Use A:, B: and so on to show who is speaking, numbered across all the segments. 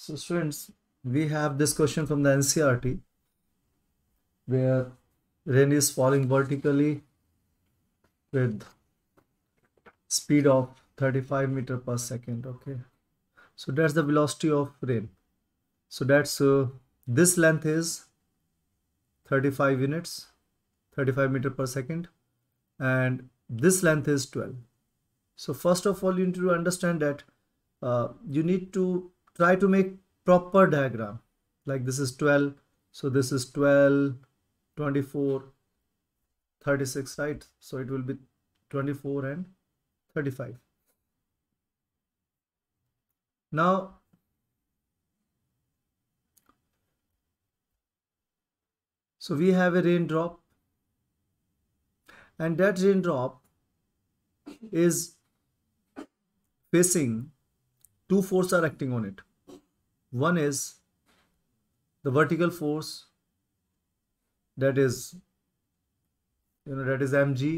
A: So students, we have this question from the NCRT where rain is falling vertically with speed of 35 meter per second okay so that's the velocity of rain so that's uh, this length is 35 units 35 meter per second and this length is 12 so first of all you need to understand that uh, you need to try to make proper diagram like this is 12 so this is 12 24 36 right so it will be 24 and 35 now so we have a raindrop and that raindrop is facing two forces are acting on it one is the vertical force that is you know that is mg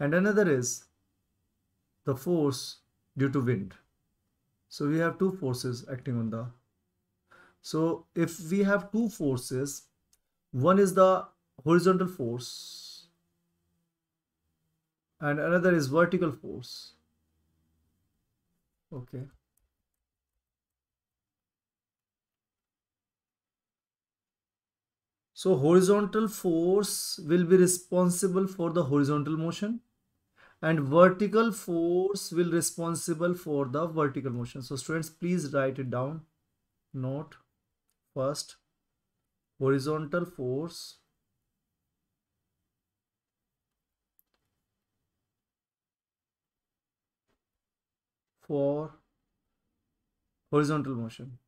A: and another is the force due to wind so we have two forces acting on the so if we have two forces one is the horizontal force and another is vertical force okay So horizontal force will be responsible for the horizontal motion and vertical force will responsible for the vertical motion. So students please write it down. Note first horizontal force for horizontal motion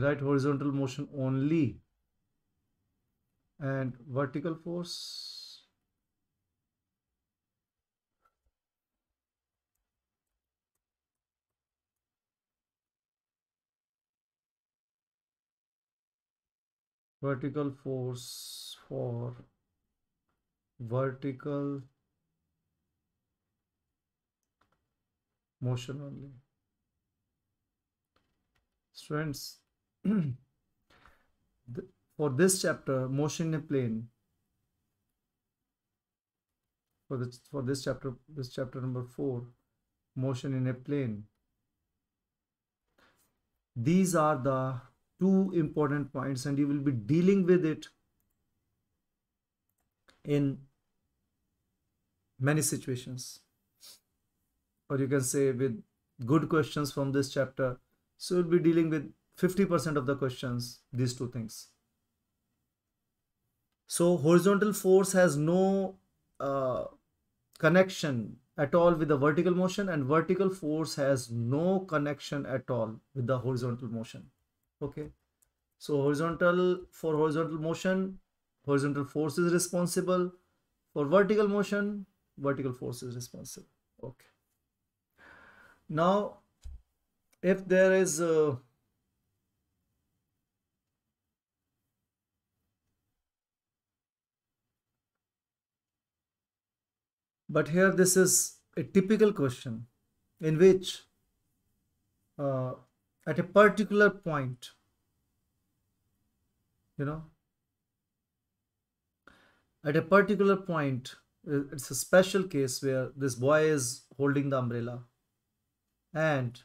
A: right horizontal motion only and vertical force vertical force for vertical motion only students for this chapter, motion in a plane. For this for this chapter, this chapter number four, motion in a plane. These are the two important points, and you will be dealing with it in many situations or you can say with good questions from this chapter so we'll be dealing with 50% of the questions, these two things. So horizontal force has no uh, connection at all with the vertical motion and vertical force has no connection at all with the horizontal motion. Okay. So horizontal for horizontal motion, horizontal force is responsible. For vertical motion, vertical force is responsible. Okay. Now, if there is a But here this is a typical question in which uh, at a particular point, you know, at a particular point, uh, it's a special case where this boy is holding the umbrella and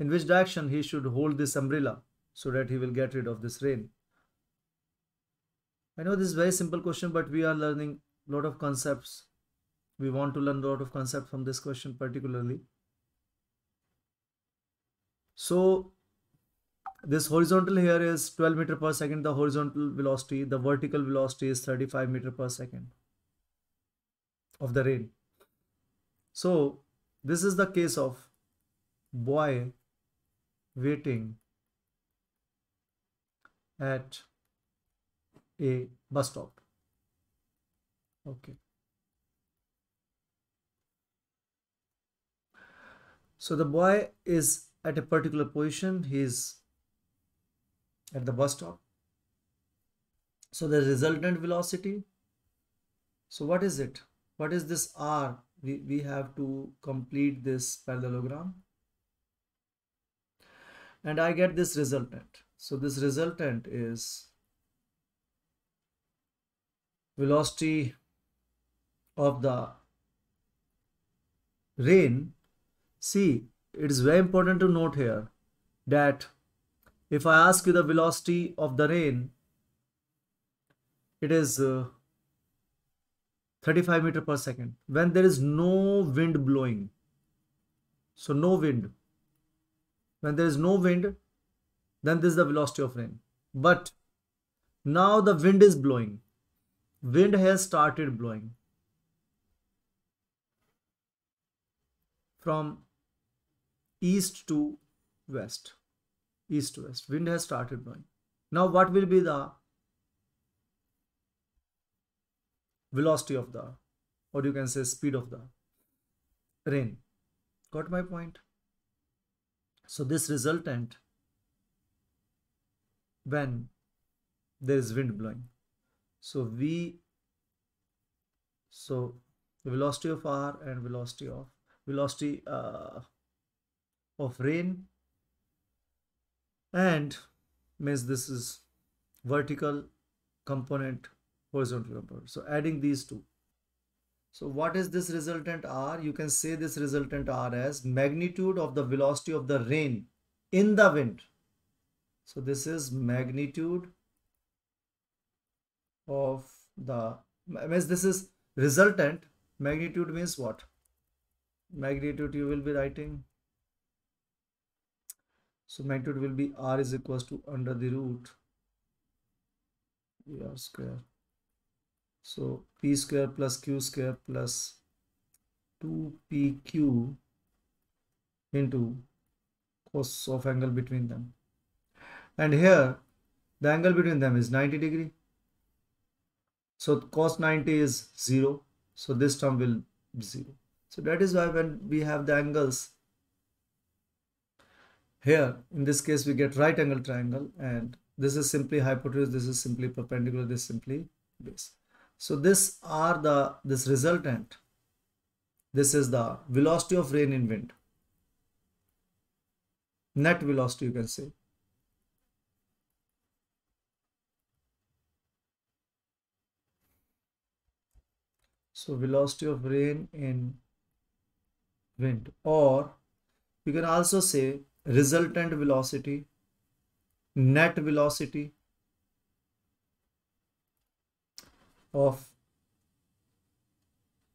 A: in which direction he should hold this umbrella so that he will get rid of this rain. I know this is very simple question, but we are learning a lot of concepts we want to learn a lot of concept from this question particularly. So this horizontal here is 12 meter per second, the horizontal velocity, the vertical velocity is 35 meter per second of the rain. So this is the case of boy waiting at a bus stop. Okay. So the boy is at a particular position, he is at the bus stop. So the resultant velocity. So what is it? What is this R? We, we have to complete this parallelogram. And I get this resultant. So this resultant is velocity of the rain See, it is very important to note here that if I ask you the velocity of the rain, it is uh, 35 meter per second when there is no wind blowing. So no wind. When there is no wind, then this is the velocity of rain. But now the wind is blowing. Wind has started blowing from east to west east to west wind has started blowing now what will be the velocity of the or you can say speed of the rain got my point so this resultant when there is wind blowing so v so velocity of r and velocity of velocity uh, of rain and means this is vertical component horizontal component so adding these two so what is this resultant r you can say this resultant r as magnitude of the velocity of the rain in the wind so this is magnitude of the means this is resultant magnitude means what magnitude you will be writing so magnitude will be r is equals to under the root r square. So p square plus q square plus 2pq into cos of angle between them. And here the angle between them is 90 degree. So cos 90 is 0. So this term will be 0. So that is why when we have the angles here, in this case, we get right angle triangle and this is simply hypotenuse, this is simply perpendicular, this simply base. So this are the, this resultant, this is the velocity of rain in wind. Net velocity, you can say. So velocity of rain in wind or you can also say resultant velocity, net velocity of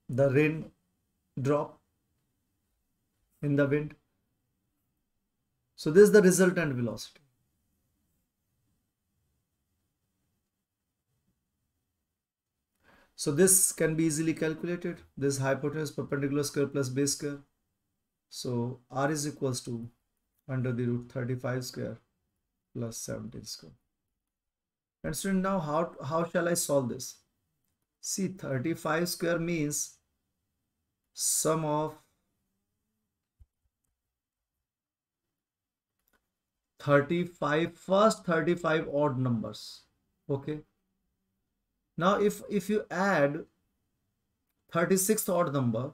A: the rain drop in the wind. So this is the resultant velocity. So this can be easily calculated. This hypotenuse perpendicular square plus base square. So R is equals to under the root 35 square plus 17 square. And student, now how, how shall I solve this? See, 35 square means sum of 35 first 35 odd numbers okay now if if you add 36th odd number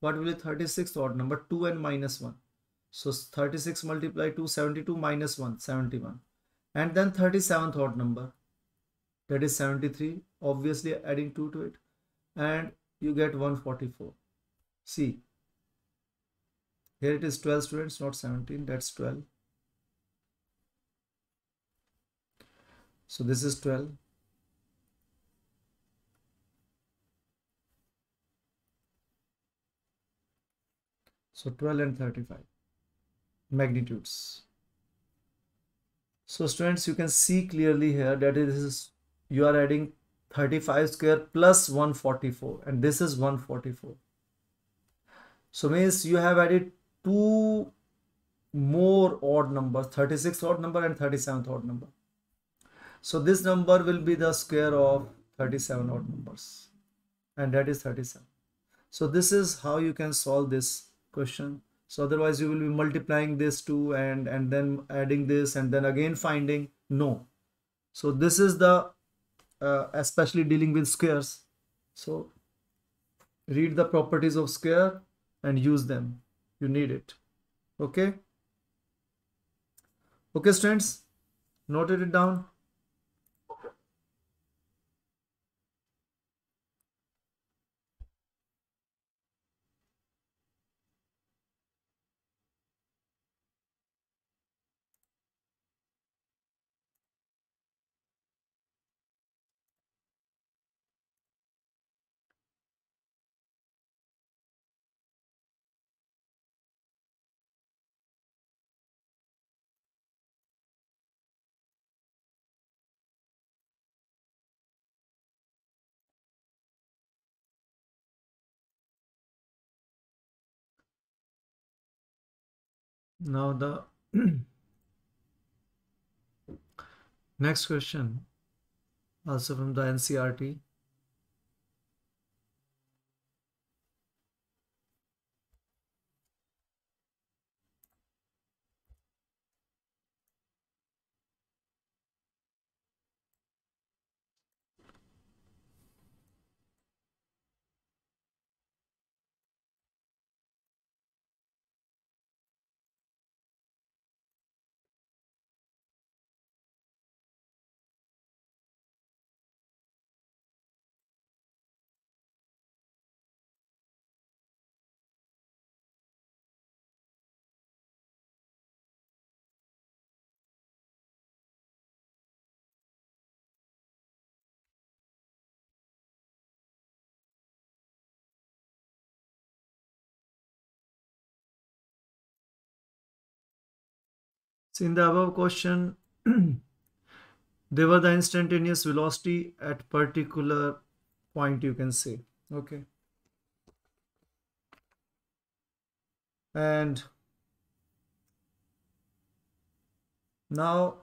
A: what will be 36th odd number 2 and minus 1 so 36 multiplied to 72 minus 1, 71. And then 37th odd number, that is 73, obviously adding 2 to it. And you get 144. See, here it is 12 students, not 17, that's 12. So this is 12. So 12 and 35 magnitudes so students you can see clearly here that is you are adding 35 square plus 144 and this is 144 so means you have added two more odd numbers 36 odd number and 37 odd number so this number will be the square of 37 odd numbers and that is 37 so this is how you can solve this question so otherwise you will be multiplying this too, and and then adding this and then again finding no so this is the uh, especially dealing with squares so read the properties of square and use them you need it okay okay students noted it down Now the next question also from the NCRT So in the above question, they were the instantaneous velocity at particular point you can say. Okay. And now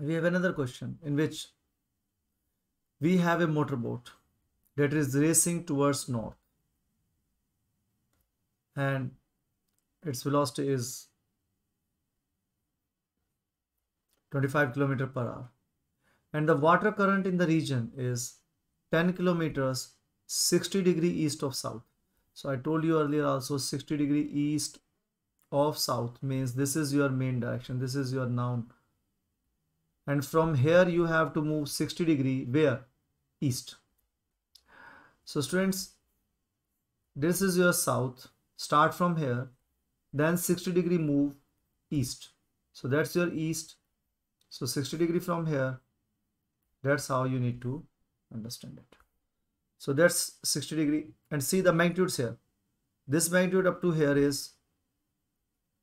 A: we have another question in which we have a motorboat that is racing towards north and its velocity is 25 km per hour and the water current in the region is 10 kilometers 60 degree east of south so i told you earlier also 60 degree east of south means this is your main direction this is your noun and from here you have to move 60 degree where east so students this is your south start from here then 60 degree move east so that's your east so 60 degree from here that's how you need to understand it so that's 60 degree and see the magnitudes here this magnitude up to here is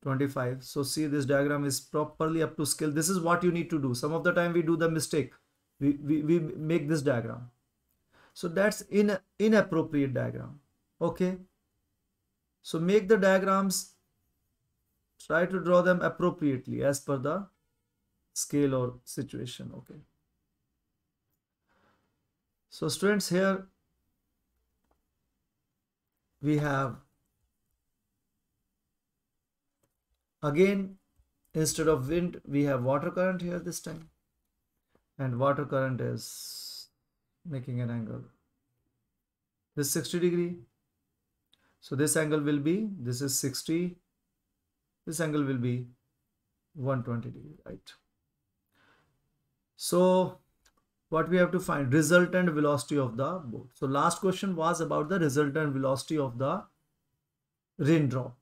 A: 25 so see this diagram is properly up to scale this is what you need to do some of the time we do the mistake we we, we make this diagram so that's in inappropriate diagram okay so make the diagrams try to draw them appropriately as per the scale or situation okay so students here we have again instead of wind we have water current here this time and water current is making an angle this 60 degree so this angle will be this is 60 this angle will be 120 degree right so what we have to find resultant velocity of the boat so last question was about the resultant velocity of the raindrop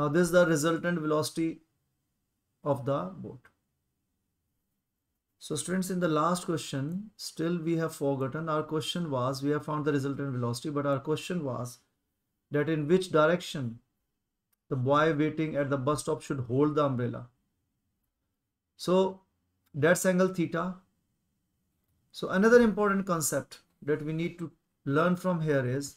A: now this is the resultant velocity of the boat so students in the last question still we have forgotten our question was we have found the resultant velocity but our question was that in which direction the boy waiting at the bus stop should hold the umbrella. So that's angle theta. So another important concept that we need to learn from here is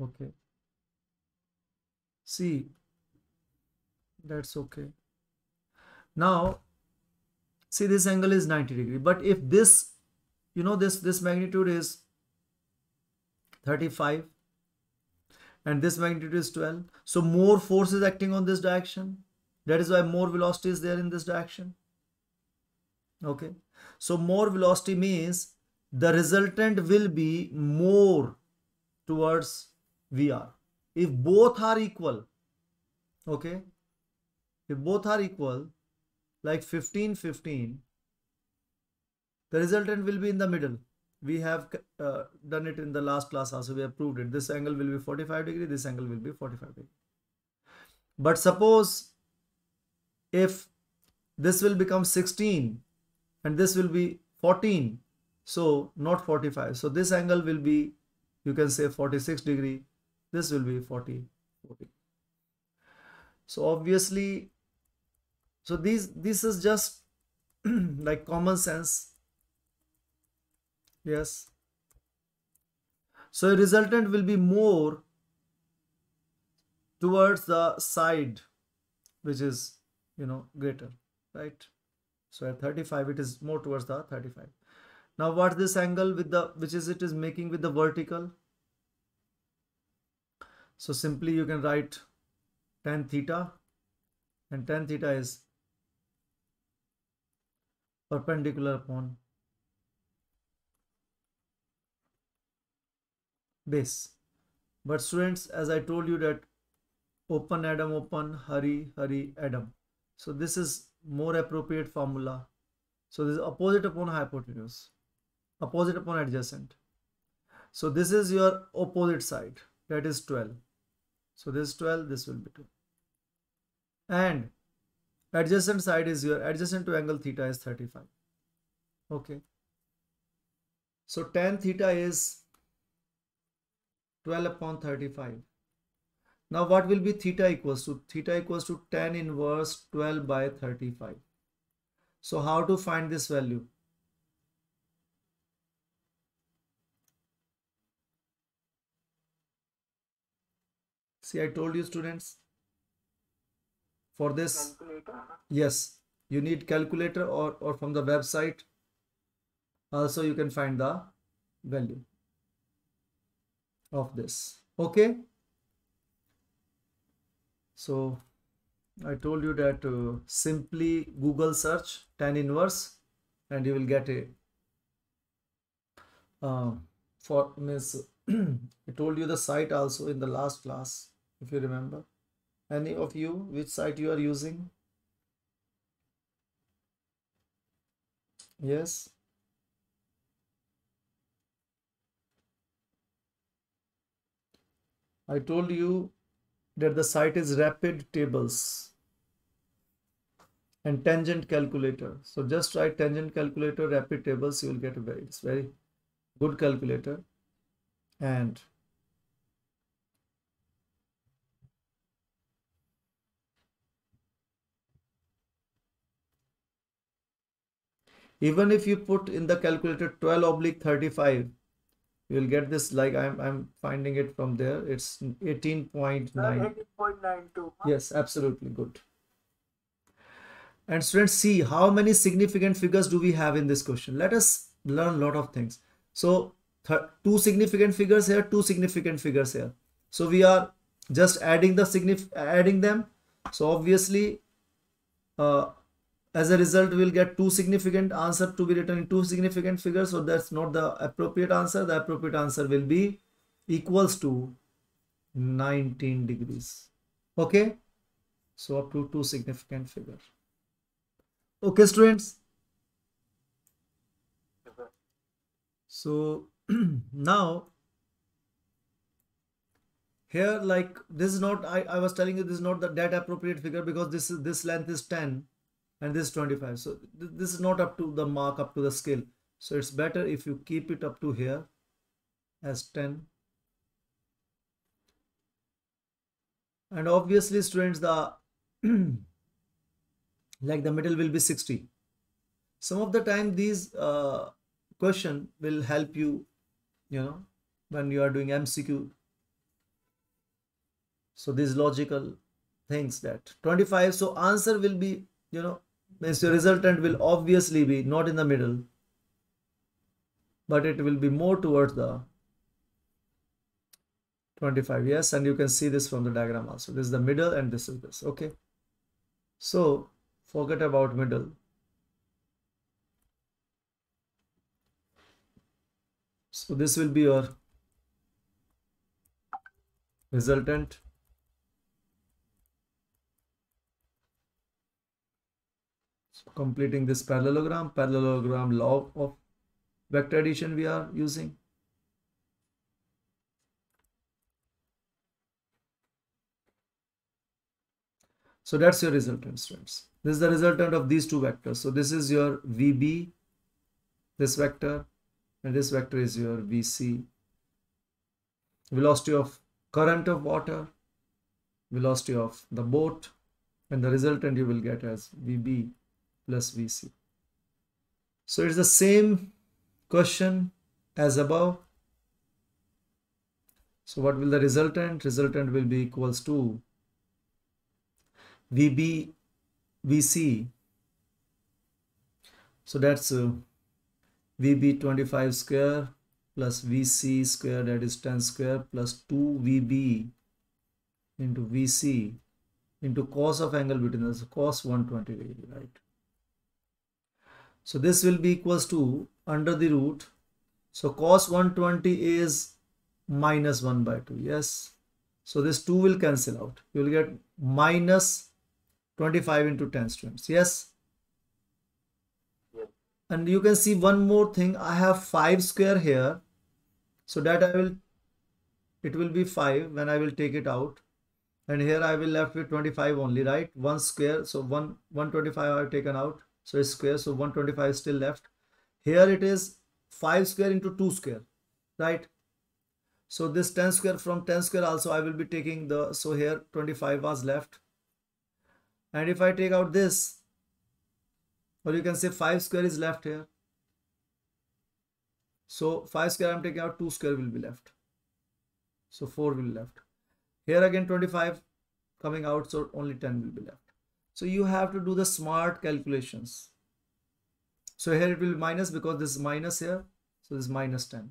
A: okay see that's okay now, see this angle is 90 degree, but if this, you know, this, this magnitude is 35 and this magnitude is 12. So more force is acting on this direction. That is why more velocity is there in this direction. Okay. So more velocity means the resultant will be more towards VR. If both are equal, okay, if both are equal, like 15 15 the resultant will be in the middle we have uh, done it in the last class also we have proved it this angle will be 45 degree this angle will be 45 degree but suppose if this will become 16 and this will be 14 so not 45 so this angle will be you can say 46 degree this will be 40, 40. so obviously so this this is just like common sense yes so resultant will be more towards the side which is you know greater right so at 35 it is more towards the 35 now what this angle with the which is it is making with the vertical so simply you can write tan theta and tan theta is perpendicular upon base but students as i told you that open adam open hurry hurry adam so this is more appropriate formula so this is opposite upon hypotenuse opposite upon adjacent so this is your opposite side that is 12 so this 12 this will be 2 and adjacent side is here adjacent to angle theta is 35 okay so tan theta is 12 upon 35 now what will be theta equals to theta equals to tan inverse 12 by 35 so how to find this value see i told you students for this yes you need calculator or or from the website also you can find the value of this okay so i told you that uh, simply google search tan inverse and you will get a uh, for miss i told you the site also in the last class if you remember any of you which site you are using yes I told you that the site is rapid tables and tangent calculator so just try tangent calculator rapid tables you will get a very it's very good calculator and even if you put in the calculator 12 oblique 35 you'll get this like i'm i'm finding it from there it's 18.9 18.92 yes absolutely good and students see how many significant figures do we have in this question let us learn a lot of things so two significant figures here two significant figures here so we are just adding the signif adding them so obviously uh, as a result, we'll get two significant answer to be written in two significant figures. So that's not the appropriate answer. The appropriate answer will be equals to 19 degrees. Okay. So up to two significant figure. Okay, students. So now here like this is not I, I was telling you this is not the that appropriate figure because this is this length is 10 and this is 25 so th this is not up to the mark up to the scale so it's better if you keep it up to here as 10 and obviously students the like the middle will be 60 some of the time these uh, question will help you you know when you are doing mcq so these logical things that 25 so answer will be you know means your resultant will obviously be not in the middle but it will be more towards the 25 yes and you can see this from the diagram also this is the middle and this is this okay so forget about middle so this will be your resultant completing this parallelogram parallelogram law of vector addition we are using so that's your resultant students this is the resultant of these two vectors so this is your vb this vector and this vector is your vc velocity of current of water velocity of the boat and the resultant you will get as vb plus VC. So it's the same question as above. So what will the resultant? Resultant will be equals to VB, VC. So that's uh, VB 25 square plus VC square that is 10 square plus 2 VB into VC into cos of angle between us, cos 120 degree, right? So this will be equals to under the root. So cos 120 is minus 1 by 2. Yes. So this 2 will cancel out. You will get minus 25 into 10 students. Yes. And you can see one more thing. I have 5 square here. So that I will, it will be 5 when I will take it out and here I will left with 25 only right one square so one 125 I've taken out so it's square so 125 is still left here it is 5 square into 2 square right so this 10 square from 10 square also i will be taking the so here 25 was left and if i take out this or you can say 5 square is left here so 5 square i'm taking out 2 square will be left so 4 will be left here again 25 coming out so only 10 will be left so you have to do the smart calculations. So here it will be minus because this is minus here. So this is minus 10.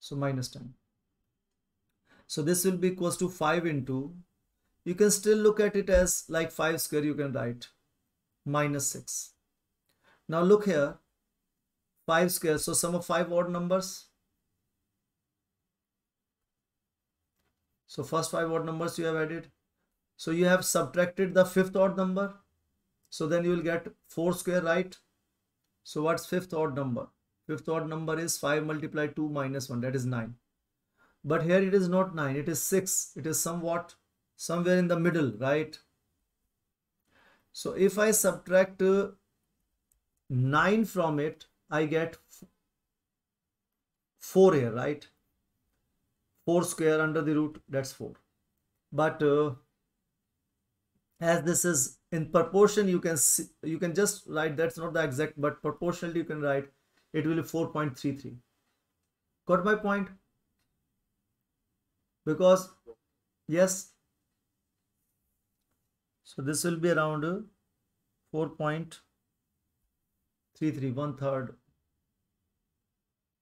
A: So minus 10. So this will be equals to 5 into, you can still look at it as like 5 square you can write, minus 6. Now look here, 5 square, so sum of 5 odd numbers, So first five odd numbers you have added. So you have subtracted the fifth odd number. So then you will get 4 square right. So what's fifth odd number? Fifth odd number is 5 multiplied 2 minus 1 that is 9. But here it is not 9 it is 6. It is somewhat somewhere in the middle right. So if I subtract uh, 9 from it I get 4 here right. 4 square under the root that's 4 but uh, as this is in proportion you can see, you can just write that's not the exact but proportionally you can write it will be 4.33 got my point because yes so this will be around 4.33 one third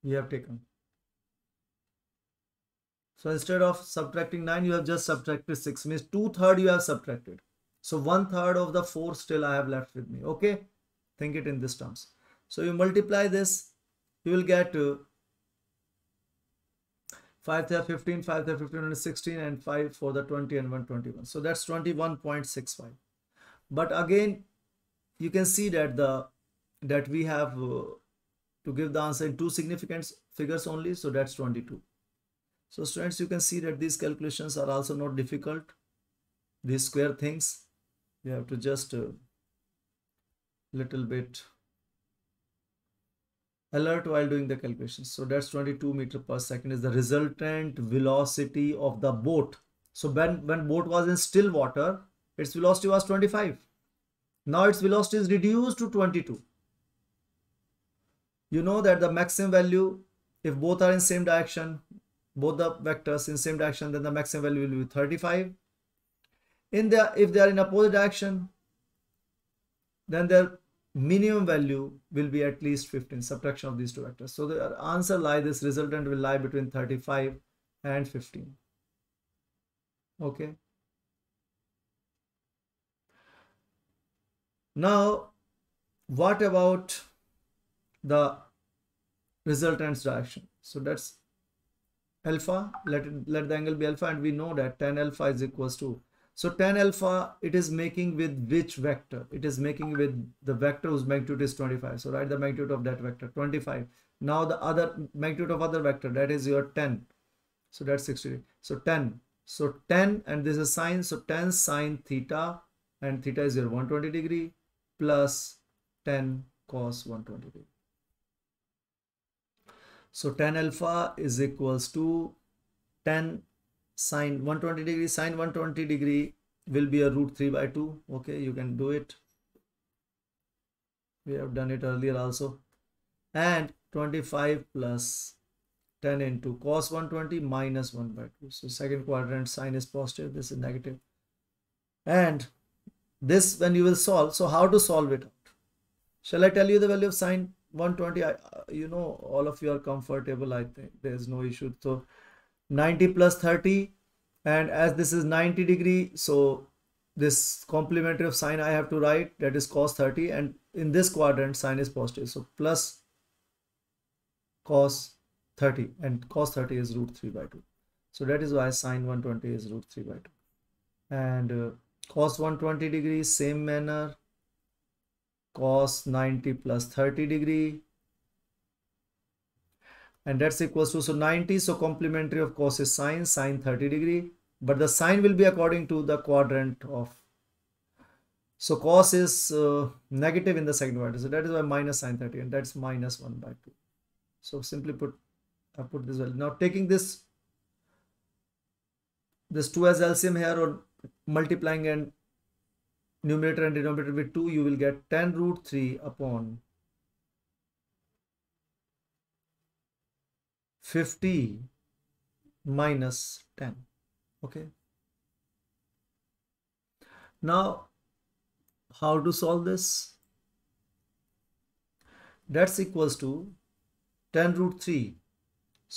A: we have taken so instead of subtracting 9, you have just subtracted 6 means 2 third you have subtracted. So 1 third of the 4 still I have left with me. Okay. Think it in this terms. So you multiply this, you will get to uh, 5 there 15, 5 there 15 and 16 and 5 for the 20 and 121. So that's 21.65. But again, you can see that the that we have uh, to give the answer in two significant figures only. So that's 22. So students, you can see that these calculations are also not difficult. These square things, you have to just uh, little bit alert while doing the calculations. So that's 22 meter per second is the resultant velocity of the boat. So when, when boat was in still water, its velocity was 25. Now its velocity is reduced to 22. You know that the maximum value, if both are in same direction, both the vectors in same direction then the maximum value will be 35 in the if they are in opposite direction then their minimum value will be at least 15 subtraction of these two vectors so the answer lie this resultant will lie between 35 and 15 okay now what about the resultant's direction so that's alpha let it, let the angle be alpha and we know that tan alpha is equals to so tan alpha it is making with which vector it is making with the vector whose magnitude is 25 so write the magnitude of that vector 25 now the other magnitude of other vector that is your 10 so that's 60 so 10 so 10 and this is sine so 10 sine theta and theta is your 120 degree plus 10 cos 120 degree so tan alpha is equals to tan sine 120 degree sine 120 degree will be a root 3 by 2. Okay, you can do it. We have done it earlier also. And 25 plus 10 into cos 120 minus 1 by 2. So second quadrant sine is positive, this is negative. And this when you will solve, so how to solve it out? Shall I tell you the value of sine 120? you know all of you are comfortable i think there's no issue so 90 plus 30 and as this is 90 degree so this complementary of sine i have to write that is cos 30 and in this quadrant sine is positive so plus cos 30 and cos 30 is root 3 by 2 so that is why sine 120 is root 3 by 2 and uh, cos 120 degree same manner cos 90 plus 30 degree and that's equals to so 90 so complementary of cos is sine sine 30 degree but the sine will be according to the quadrant of so cos is uh, negative in the second quadrant so that is why minus sine 30 and that's minus 1 by 2 so simply put i put this well now taking this this 2 as LCM here or multiplying and numerator and denominator with 2 you will get 10 root 3 upon 50 minus 10 okay now how to solve this that's equals to 10 root 3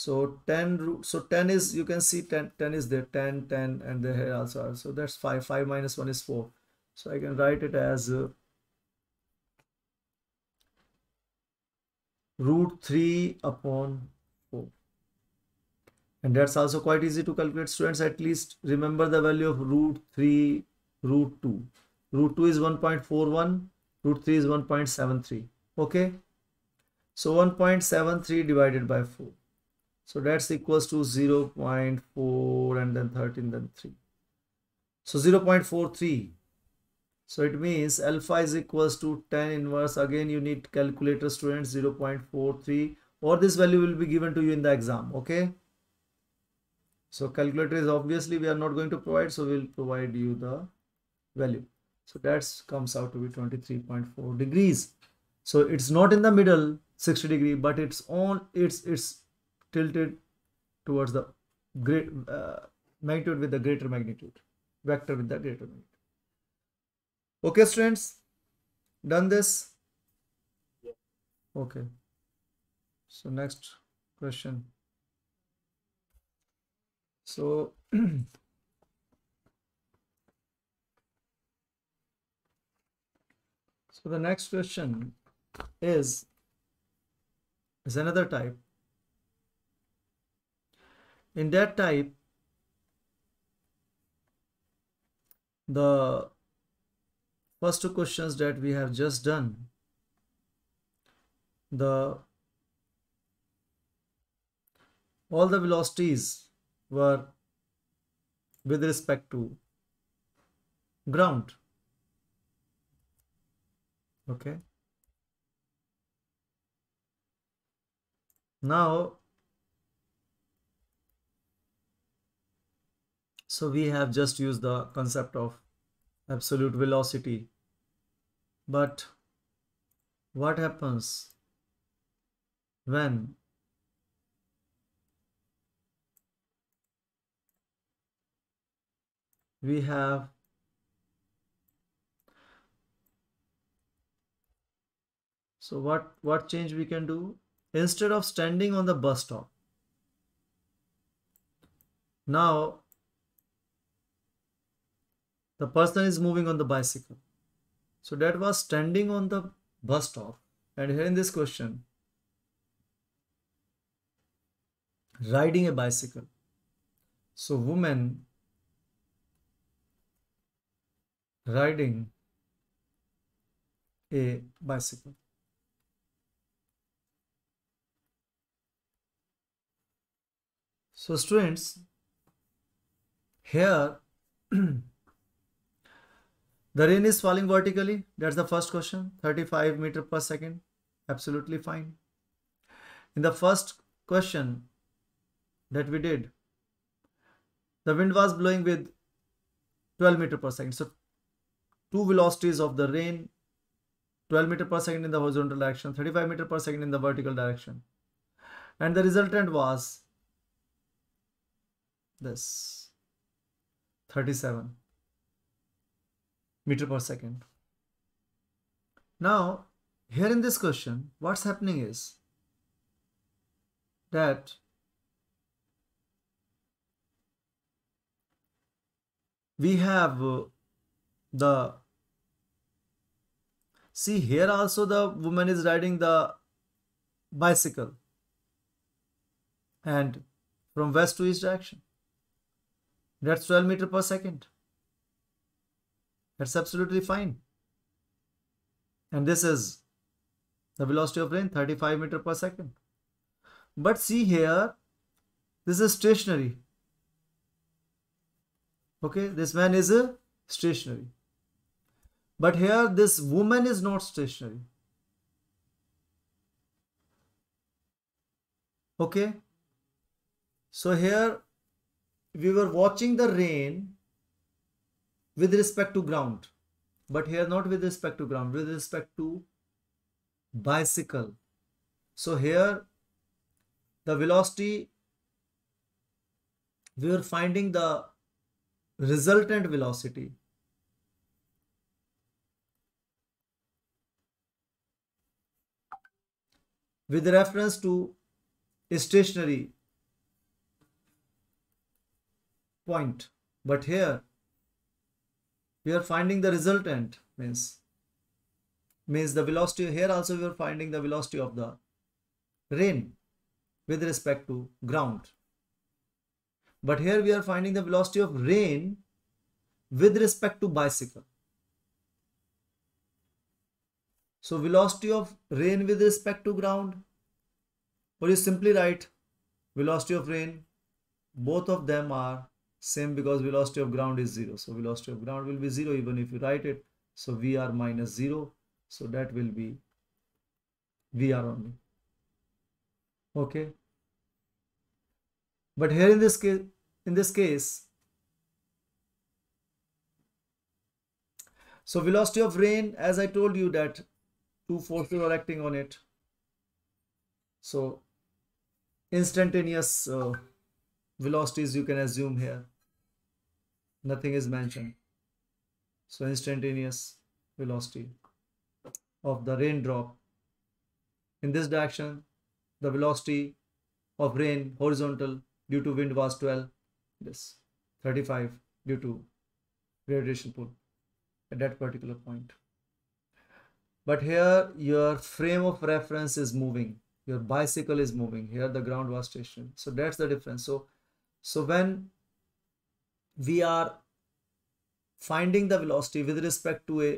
A: so 10 root so 10 is you can see 10 10 is there 10 10 and there here also are so that's 5 5 minus 1 is 4 so i can write it as uh, root 3 upon 4 and that's also quite easy to calculate students. At least remember the value of root 3, root 2. Root 2 is 1.41, root 3 is 1.73. Okay. So 1.73 divided by 4. So that's equals to 0 0.4 and then 13 then 3. So 0 0.43. So it means alpha is equals to 10 inverse. Again, you need calculator students 0 0.43 or this value will be given to you in the exam. Okay. So calculator is obviously we are not going to provide, so we'll provide you the value. So that comes out to be 23.4 degrees. So it's not in the middle 60 degree, but it's on it's it's tilted towards the great uh, magnitude with the greater magnitude, vector with the greater magnitude. Okay, students, done this. Okay. So next question. So So the next question is is another type. In that type, the first two questions that we have just done, the all the velocities were with respect to ground okay now so we have just used the concept of absolute velocity but what happens when we have so what what change we can do instead of standing on the bus stop now the person is moving on the bicycle so that was standing on the bus stop and here in this question riding a bicycle so woman riding a bicycle. So students, here the rain is falling vertically. That's the first question. 35 meter per second. Absolutely fine. In the first question that we did, the wind was blowing with 12 meter per second. So two velocities of the rain 12 meter per second in the horizontal direction 35 meter per second in the vertical direction and the resultant was this 37 meter per second now here in this question what's happening is that we have uh, the See here also the woman is riding the bicycle and from west to east direction. That's 12 meter per second. That's absolutely fine. And this is the velocity of rain 35 meter per second. But see here, this is stationary. Okay, this man is a stationary. But here this woman is not stationary. Okay. So here we were watching the rain with respect to ground. But here not with respect to ground, with respect to bicycle. So here the velocity, we were finding the resultant velocity with reference to stationary point but here we are finding the resultant means means the velocity here also we are finding the velocity of the rain with respect to ground but here we are finding the velocity of rain with respect to bicycle So velocity of rain with respect to ground. Or you simply write velocity of rain. Both of them are same because velocity of ground is 0. So velocity of ground will be 0 even if you write it. So Vr minus 0. So that will be Vr only. Okay. But here in this case, in this case, so velocity of rain, as I told you that two forces are acting on it so instantaneous uh, velocities you can assume here nothing is mentioned so instantaneous velocity of the raindrop in this direction the velocity of rain horizontal due to wind was 12 this 35 due to gravitational pull at that particular point but here your frame of reference is moving your bicycle is moving here the ground was stationary so that's the difference so so when we are finding the velocity with respect to a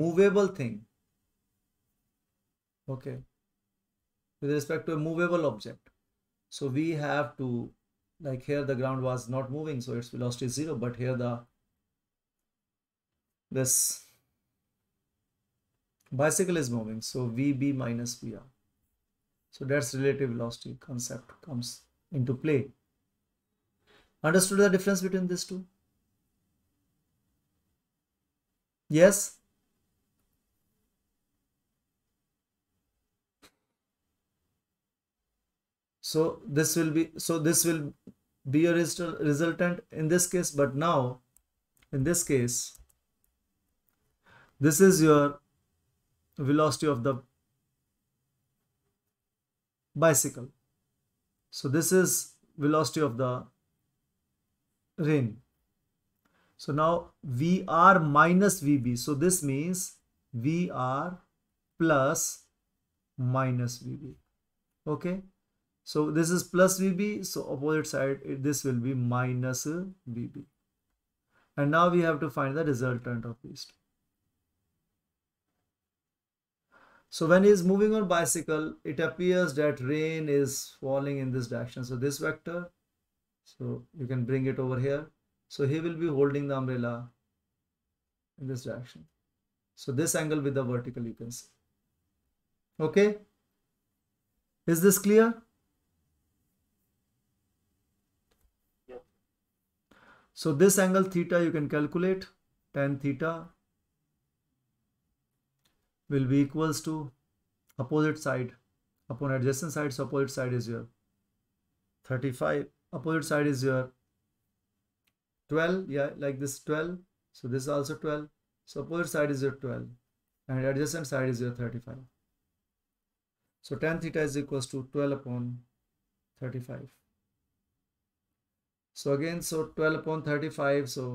A: movable thing okay with respect to a movable object so we have to like here the ground was not moving so its velocity is zero but here the this bicycle is moving so vb minus vr so that's relative velocity concept comes into play understood the difference between these two yes so this will be so this will be a resultant in this case but now in this case this is your velocity of the bicycle. So this is velocity of the rain. So now VR minus VB. So this means VR plus minus VB. Okay. So this is plus VB. So opposite side, it, this will be minus VB. And now we have to find the resultant of these two. So when he is moving on bicycle, it appears that rain is falling in this direction. So this vector, so you can bring it over here. So he will be holding the umbrella in this direction. So this angle with the vertical you can see. Okay. Is this clear? Yeah. So this angle theta you can calculate tan theta will be equals to opposite side upon adjacent side so opposite side is here 35 opposite side is here 12 yeah like this 12 so this is also 12 so opposite side is your 12 and adjacent side is your 35 so tan theta is equals to 12 upon 35 so again so 12 upon 35 so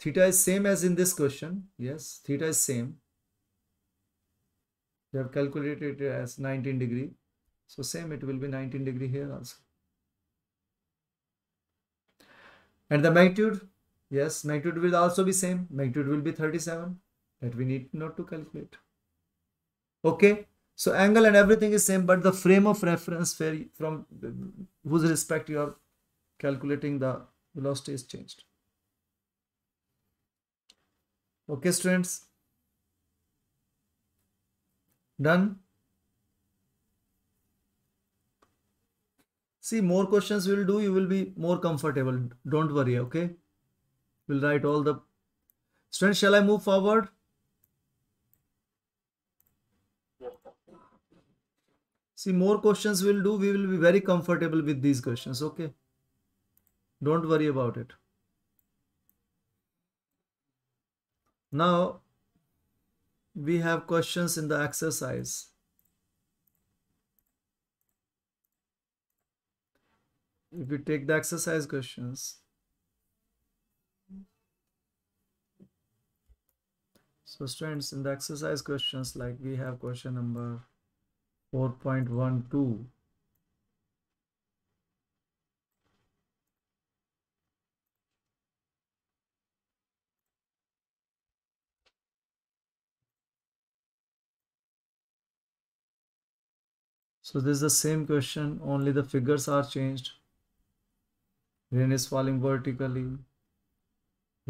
A: Theta is same as in this question. Yes, theta is same. We have calculated it as 19 degree. So same, it will be 19 degree here also. And the magnitude, yes, magnitude will also be same. Magnitude will be 37 that we need not to calculate. Okay. So angle and everything is same, but the frame of reference from whose respect you are calculating the velocity is changed. Okay, students. Done. See, more questions we will do, you will be more comfortable. Don't worry, okay? We'll write all the... Students, shall I move forward? See, more questions we'll do. We will be very comfortable with these questions, okay? Don't worry about it. Now we have questions in the exercise. If you take the exercise questions, so students in the exercise questions like we have question number 4.12 So this is the same question, only the figures are changed. Rain is falling vertically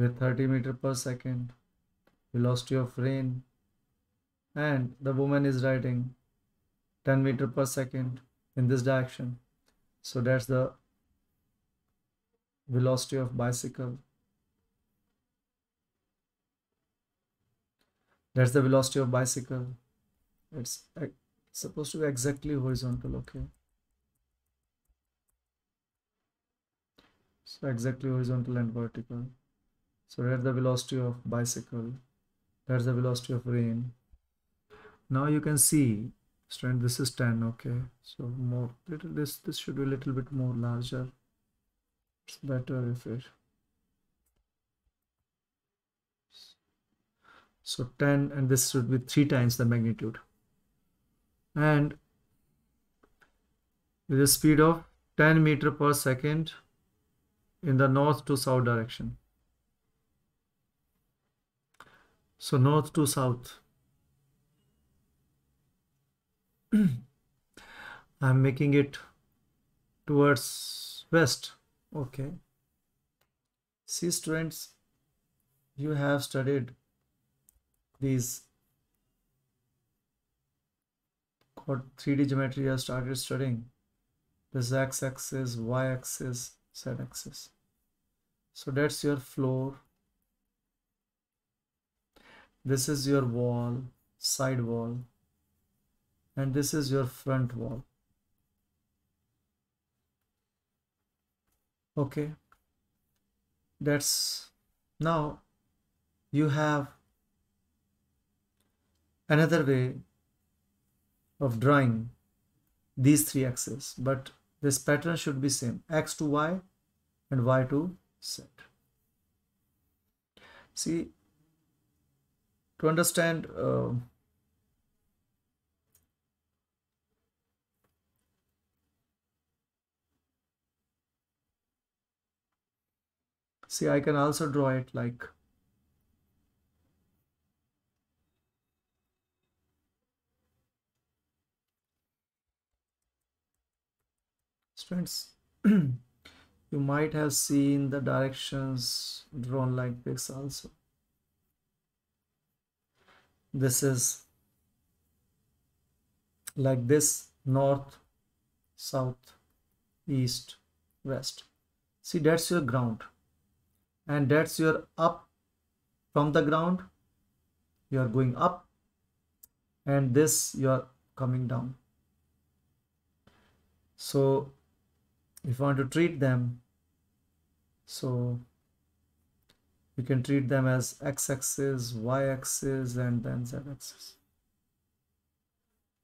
A: with 30 meter per second, velocity of rain. And the woman is riding 10 meter per second in this direction. So that's the velocity of bicycle. That's the velocity of bicycle. It's supposed to be exactly horizontal okay so exactly horizontal and vertical so that's the velocity of bicycle There's the velocity of rain now you can see strength. this is 10 okay so more little this this should be a little bit more larger it's better if it so 10 and this should be three times the magnitude and with a speed of 10 meter per second in the north to south direction. So north to south. I'm making it towards west. Okay. See students, you have studied these what 3D geometry I started studying. This x-axis, y-axis, z-axis. So that's your floor. This is your wall, side wall. And this is your front wall. Okay. That's now you have another way of drawing these three axes but this pattern should be same x to y and y to z see to understand uh, see I can also draw it like you might have seen the directions drawn like this also. This is like this north, south, east, west. See, that's your ground. And that's your up from the ground. You are going up. And this you are coming down. So if you want to treat them so you can treat them as x-axis y-axis and then z-axis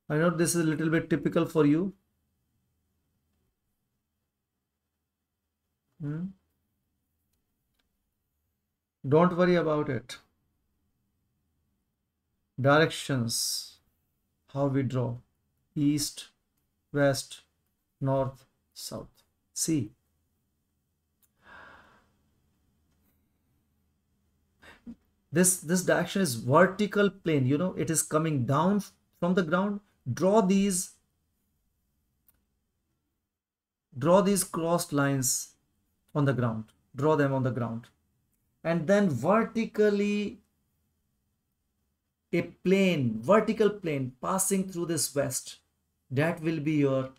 A: I know this is a little bit typical for you hmm? don't worry about it directions how we draw east west north south See This, this direction is vertical plane, you know, it is coming down from the ground. Draw these, draw these crossed lines on the ground, draw them on the ground. And then vertically a plane, vertical plane passing through this west. That will be your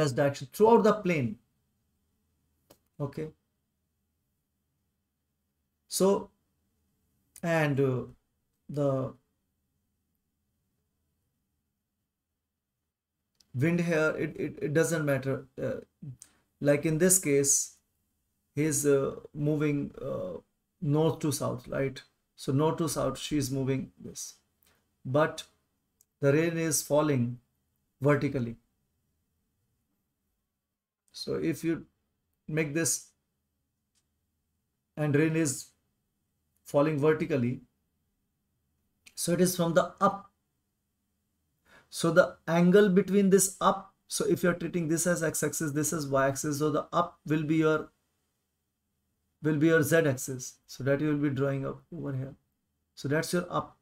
A: west direction throughout the plane okay so and uh, the wind here it, it, it doesn't matter uh, like in this case he's uh, moving uh, north to south right so north to south she is moving this but the rain is falling vertically so if you make this and rain is falling vertically so it is from the up so the angle between this up so if you're treating this as x-axis this as y-axis so the up will be your will be your z-axis so that you will be drawing up over here so that's your up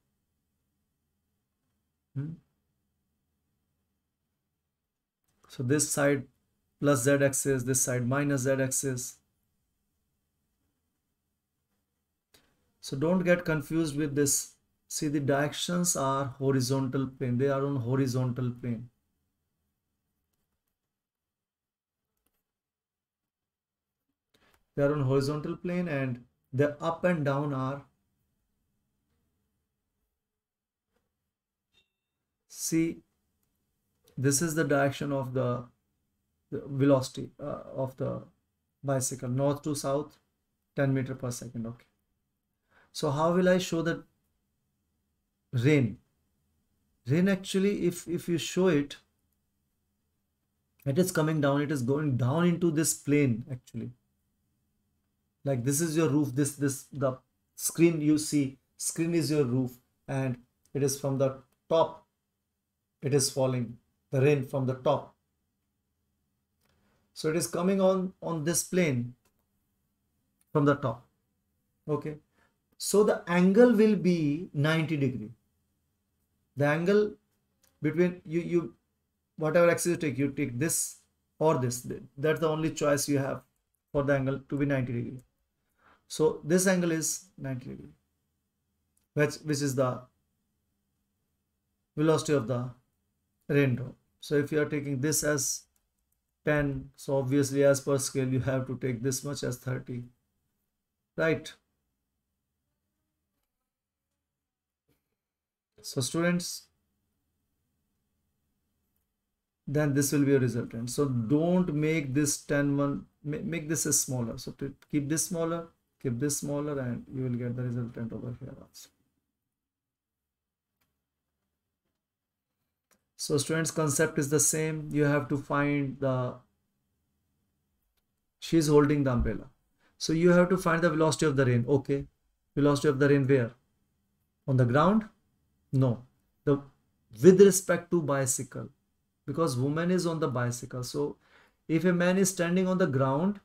A: hmm. so this side plus z axis, this side minus z axis. So don't get confused with this. See the directions are horizontal plane. They are on horizontal plane. They are on horizontal plane and the up and down are see this is the direction of the the velocity uh, of the bicycle north to south 10 meter per second okay so how will i show that rain rain actually if if you show it it is coming down it is going down into this plane actually like this is your roof this this the screen you see screen is your roof and it is from the top it is falling the rain from the top so it is coming on on this plane from the top okay so the angle will be 90 degree the angle between you you whatever axis you take you take this or this that's the only choice you have for the angle to be 90 degree so this angle is 90 degree which which is the velocity of the raindrop so if you are taking this as 10 so obviously as per scale you have to take this much as 30 right so students then this will be a resultant so don't make this 10 one make this smaller so to keep this smaller keep this smaller and you will get the resultant over here also so students concept is the same you have to find the she is holding the umbrella so you have to find the velocity of the rain okay velocity of the rain where on the ground no the with respect to bicycle because woman is on the bicycle so if a man is standing on the ground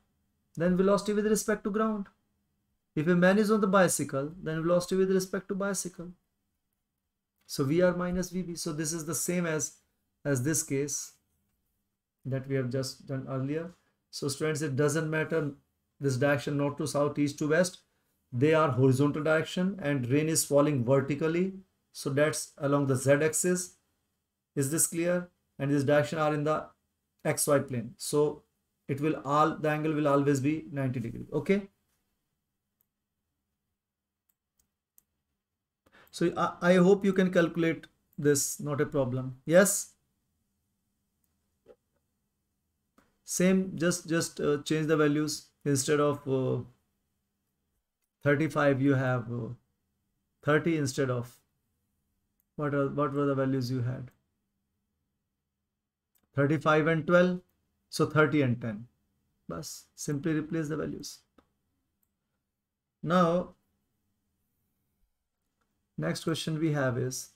A: then velocity with respect to ground if a man is on the bicycle then velocity with respect to bicycle so VR minus VB. So this is the same as, as this case that we have just done earlier. So students, it doesn't matter this direction north to south, east to west. They are horizontal direction and rain is falling vertically. So that's along the z axis. Is this clear? And this direction are in the xy plane. So it will all the angle will always be 90 degree. Okay. So I, I hope you can calculate this, not a problem. Yes. Same, just, just uh, change the values instead of uh, 35, you have uh, 30 instead of what are, what were the values you had? 35 and 12. So 30 and 10. Bus. Simply replace the values. Now Next question we have is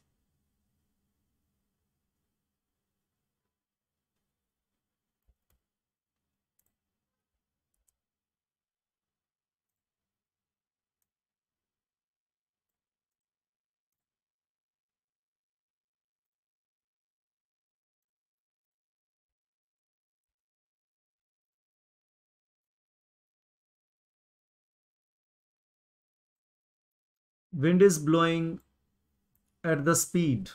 A: wind is blowing at the speed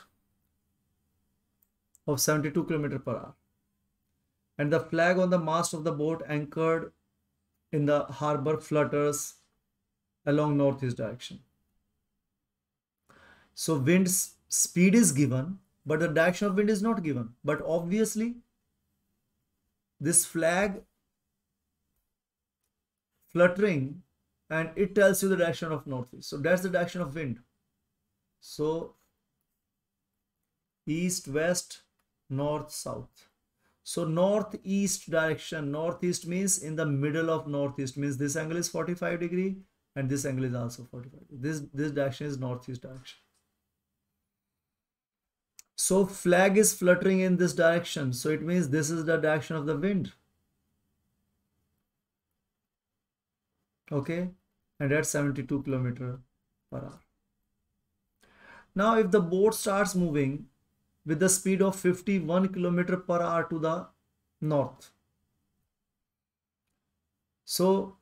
A: of 72 km per hour and the flag on the mast of the boat anchored in the harbor flutters along northeast direction so wind speed is given but the direction of wind is not given but obviously this flag fluttering and it tells you the direction of northeast so that's the direction of wind so east west north south so northeast direction northeast means in the middle of northeast means this angle is 45 degree and this angle is also 45 this this direction is northeast direction so flag is fluttering in this direction so it means this is the direction of the wind okay and at 72 kilometer per hour now if the boat starts moving with the speed of 51 kilometer per hour to the north so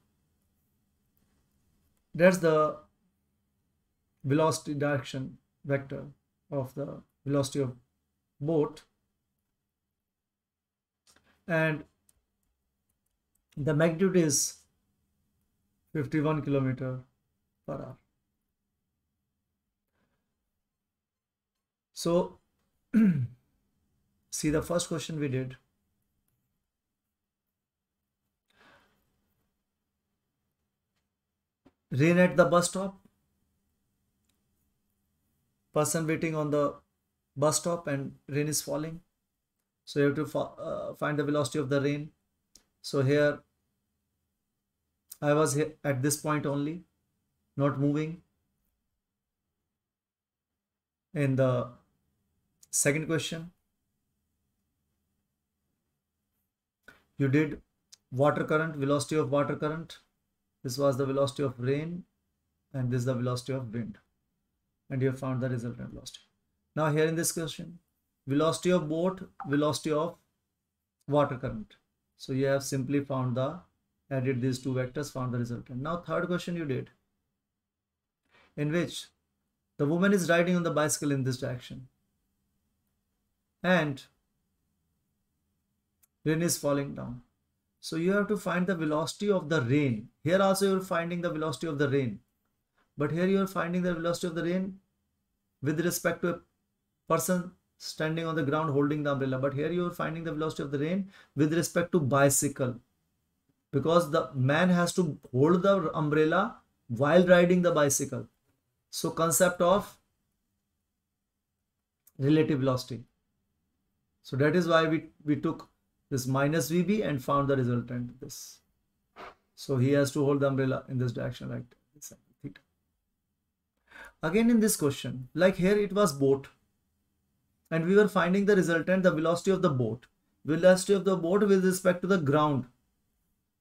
A: that's the velocity direction vector of the velocity of boat and the magnitude is 51 kilometer per hour. So see the first question we did. Rain at the bus stop. Person waiting on the bus stop and rain is falling. So you have to uh, find the velocity of the rain. So here I was at this point only, not moving. In the second question, you did water current, velocity of water current. This was the velocity of rain and this is the velocity of wind. And you have found the resultant velocity. Now here in this question, velocity of boat, velocity of water current. So you have simply found the added these two vectors, found the resultant. Now third question you did, in which the woman is riding on the bicycle in this direction and rain is falling down. So you have to find the velocity of the rain. Here also you're finding the velocity of the rain. But here you're finding the velocity of the rain with respect to a person standing on the ground holding the umbrella. But here you're finding the velocity of the rain with respect to bicycle because the man has to hold the umbrella while riding the bicycle so concept of relative velocity so that is why we we took this minus vb and found the resultant this so he has to hold the umbrella in this direction like this theta again in this question like here it was boat and we were finding the resultant the velocity of the boat velocity of the boat with respect to the ground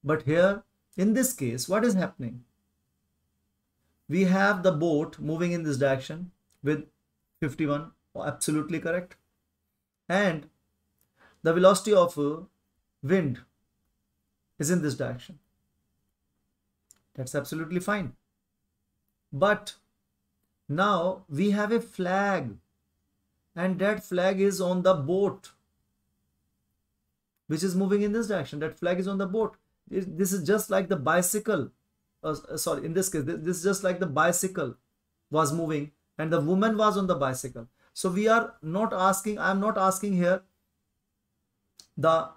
A: but here, in this case, what is happening? We have the boat moving in this direction with 51, absolutely correct. And the velocity of wind is in this direction. That's absolutely fine. But now we have a flag and that flag is on the boat which is moving in this direction. That flag is on the boat this is just like the bicycle. Uh, uh sorry, in this case, this is just like the bicycle was moving and the woman was on the bicycle. So we are not asking, I am not asking here the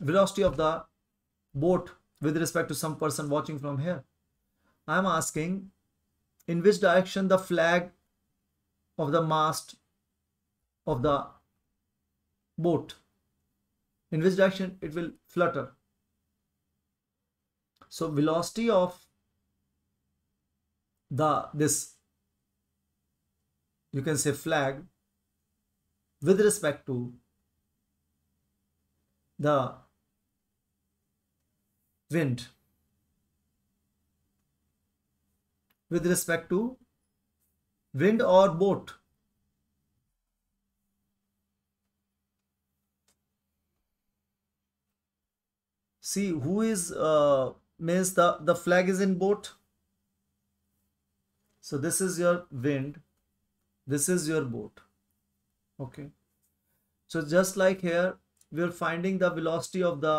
A: velocity of the boat with respect to some person watching from here. I am asking in which direction the flag of the mast of the boat in which direction it will flutter so velocity of the this you can say flag with respect to the wind with respect to wind or boat see who is uh, means the the flag is in boat so this is your wind this is your boat okay so just like here we are finding the velocity of the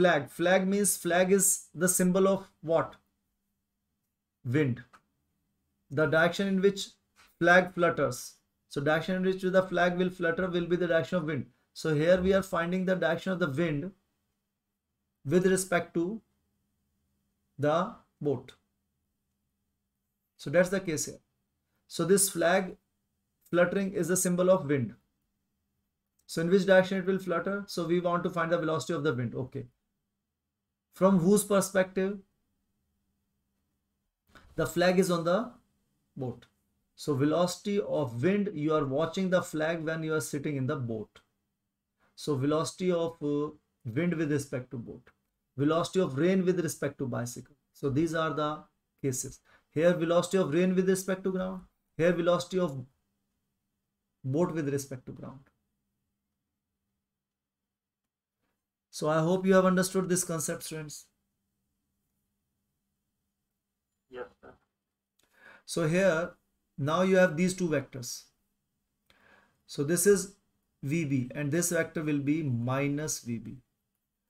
A: flag flag means flag is the symbol of what wind the direction in which flag flutters so direction in which the flag will flutter will be the direction of wind so here we are finding the direction of the wind with respect to the boat. So that's the case here. So this flag fluttering is the symbol of wind. So in which direction it will flutter? So we want to find the velocity of the wind. Okay. From whose perspective? The flag is on the boat. So velocity of wind, you are watching the flag when you are sitting in the boat. So velocity of uh, wind with respect to boat, velocity of rain with respect to bicycle. So these are the cases. Here velocity of rain with respect to ground, here velocity of boat with respect to ground. So I hope you have understood this concept friends. Yes, sir. So here now you have these two vectors. So this is VB and this vector will be minus VB.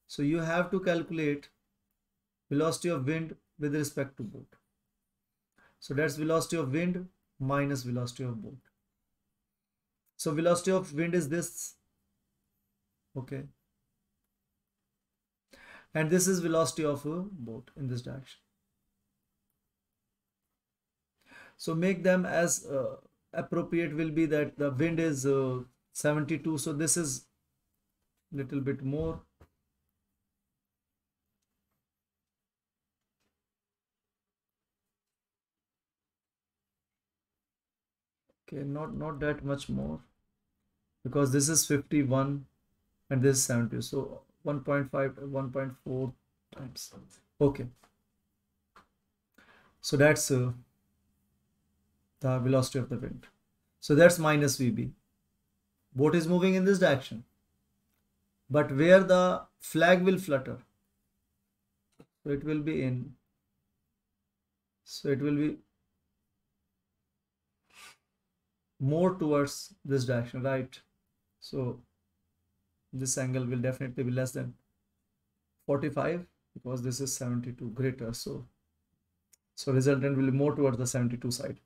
A: So you have to calculate velocity of wind with respect to boat. So that's velocity of wind minus velocity of boat. So velocity of wind is this. Okay. And this is velocity of a boat in this direction. So make them as uh, appropriate will be that the wind is uh, 72 so this is little bit more okay not not that much more because this is 51 and this is 70 so 1.5 1.4 times okay so that's uh, the velocity of the wind so that's minus vb boat is moving in this direction but where the flag will flutter so it will be in so it will be more towards this direction right so this angle will definitely be less than 45 because this is 72 greater so so resultant will be more towards the 72 side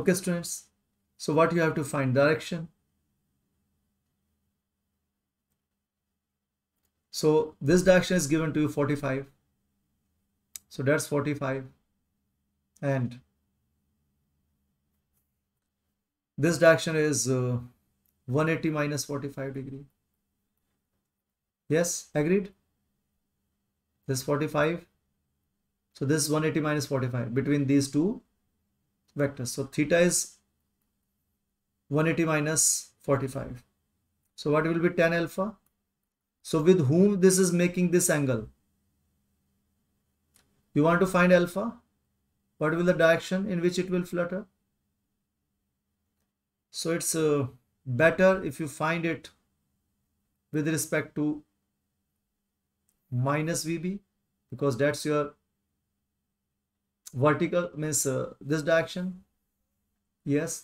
A: okay students so what you have to find direction. So this direction is given to you 45. So that's 45. And this direction is uh, 180 minus 45 degree. Yes, agreed? This 45. So this is 180 minus 45 between these two vectors. So theta is 180 minus 45. So what will be tan alpha? So with whom this is making this angle? You want to find alpha? What will the direction in which it will flutter? So it's uh, better if you find it with respect to minus VB because that's your vertical means uh, this direction. Yes,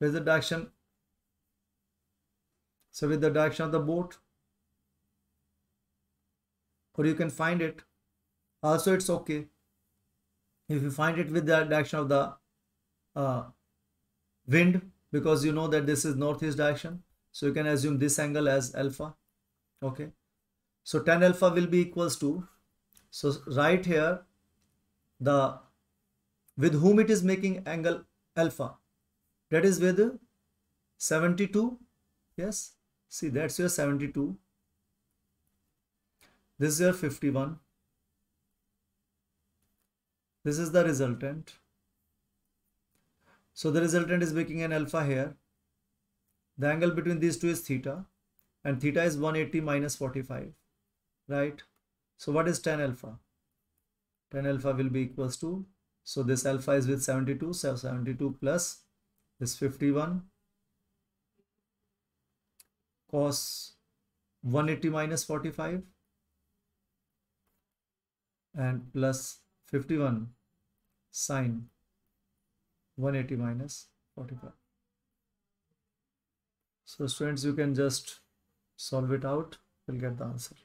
A: with the direction so with the direction of the boat or you can find it also it's okay if you find it with the direction of the uh, wind because you know that this is northeast direction so you can assume this angle as alpha okay so tan alpha will be equals to so right here the with whom it is making angle alpha that is the 72 yes see that's your 72 this is your 51 this is the resultant so the resultant is making an alpha here the angle between these two is theta and theta is 180 minus 45 right so what is tan alpha tan alpha will be equals to so this alpha is with 72 so 72 plus is 51 cos 180 minus 45 and plus 51 sine 180 minus 45 so students you can just solve it out you'll get the answer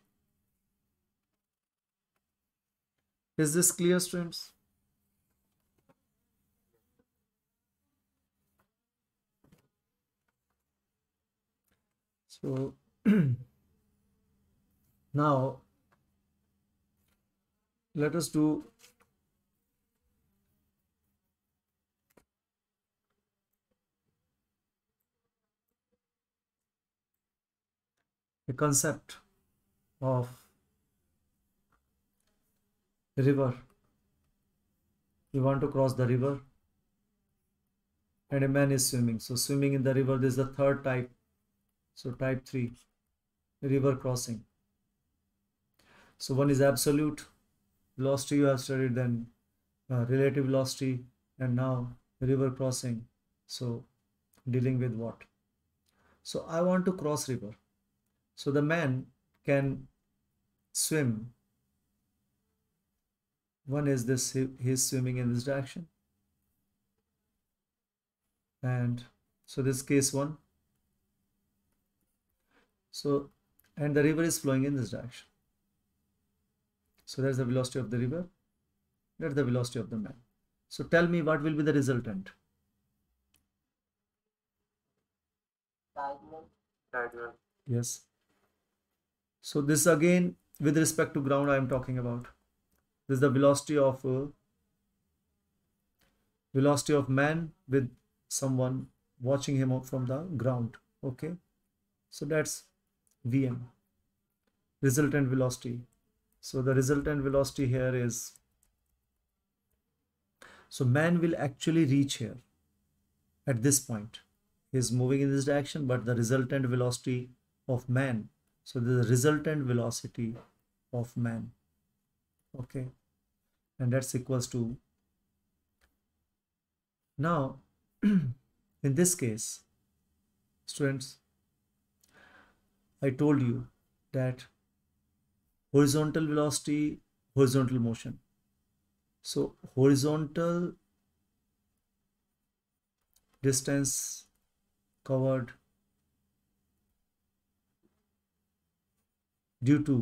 A: is this clear students so now let us do the concept of river we want to cross the river and a man is swimming so swimming in the river this is the third type so type 3, river crossing. So one is absolute velocity you have studied, then uh, relative velocity, and now river crossing. So dealing with what? So I want to cross river. So the man can swim. One is this, he is swimming in this direction. And so this case one, so, and the river is flowing in this direction. So that's the velocity of the river. That's the velocity of the man. So tell me what will be the resultant? Yes. So this again with respect to ground I am talking about. This is the velocity of uh, velocity of man with someone watching him from the ground. Okay. So that's vm resultant velocity so the resultant velocity here is so man will actually reach here at this point he is moving in this direction but the resultant velocity of man so the resultant velocity of man okay and that's equals to now in this case students I told you that horizontal velocity, horizontal motion. So horizontal distance covered due to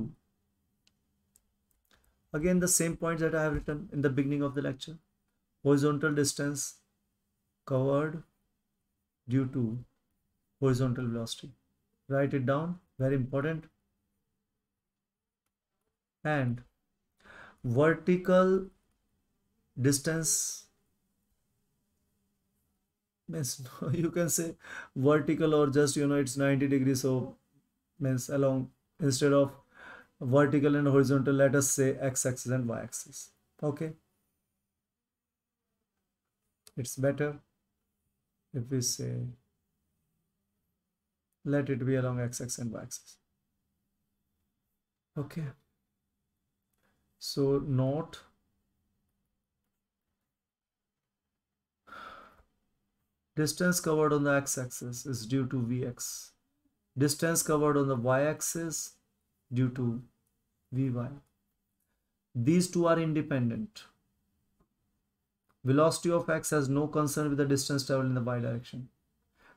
A: again the same points that I have written in the beginning of the lecture horizontal distance covered due to horizontal velocity write it down very important and vertical distance means you can say vertical or just you know it's 90 degrees so means along instead of vertical and horizontal let us say x-axis and y-axis okay it's better if we say let it be along x-axis and y-axis okay so note distance covered on the x-axis is due to vx distance covered on the y-axis due to vy these two are independent velocity of x has no concern with the distance traveled in the y direction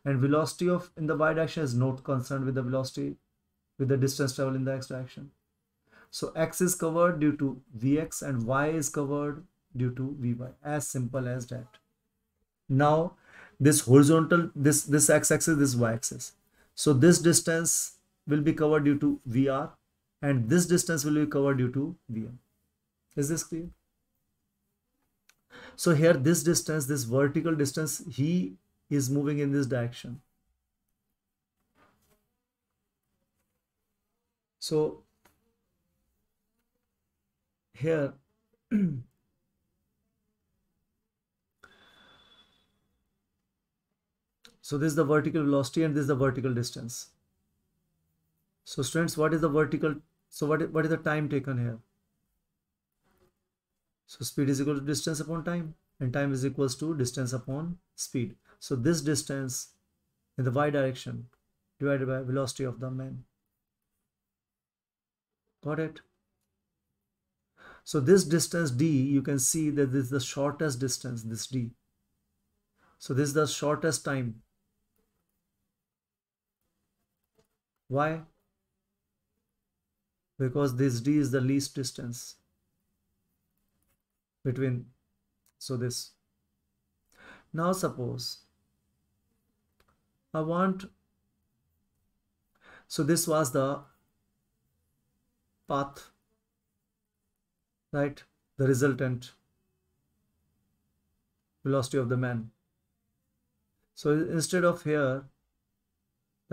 A: and velocity of in the y direction is not concerned with the velocity with the distance traveled in the x direction so x is covered due to vx and y is covered due to vy as simple as that now this horizontal this this x-axis this y-axis so this distance will be covered due to vr and this distance will be covered due to vm is this clear so here this distance this vertical distance he is moving in this direction. So here so this is the vertical velocity and this is the vertical distance. So students, what is the vertical? So what, what is the time taken here? So speed is equal to distance upon time and time is equals to distance upon speed. So this distance in the y direction divided by velocity of the man. Got it? So this distance d, you can see that this is the shortest distance, this d. So this is the shortest time. Why? Because this d is the least distance between so this now suppose I want so this was the path right the resultant velocity of the man so instead of here